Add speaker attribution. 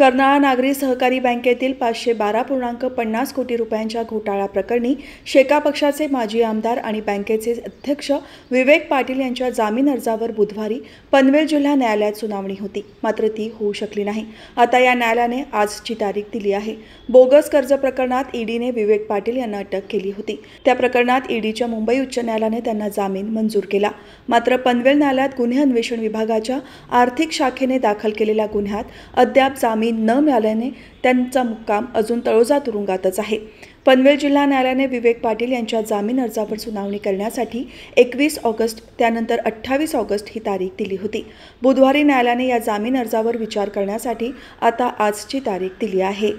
Speaker 1: कर्नाळा नागरी सहकारी बँकेतील पाचशे बारा पूर्णांक पन्नास कोटी रुपयांच्या घोटाळा प्रकरणी शेका पक्षाचे माजी आमदार आणि बँकेचे अध्यक्ष विवेक पाटील यांच्या जामीन अर्जावर बुधवारी पनवेल जिल्हा न्यायालयात सुनावणी होती मात्र ती होऊ शकली नाही आता या न्यायालयाने आजची तारीख दिली आहे बोगस कर्ज प्रकरणात ईडीने विवेक पाटील यांना अटक केली होती त्या प्रकरणात ईडीच्या मुंबई उच्च न्यायालयाने त्यांना जामीन मंजूर केला मात्र पनवेल न्यायालयात गुन्हे अन्वेषण विभागाच्या आर्थिक शाखेने दाखल केलेल्या गुन्ह्यात अद्याप जामीन न मिळाल्याने त्यांचा मुक्काम अजून तळोजा तुरुंगातच आहे पनवेल जिल्हा न्यायालयाने विवेक पाटील यांच्या जामीन अर्जावर सुनावणी करण्यासाठी एकवीस ऑगस्ट त्यानंतर अठ्ठावीस ऑगस्ट ही तारीख दिली होती बुधवारी न्यायालयाने या जामीन अर्जावर विचार करण्यासाठी आता आजची तारीख दिली आहे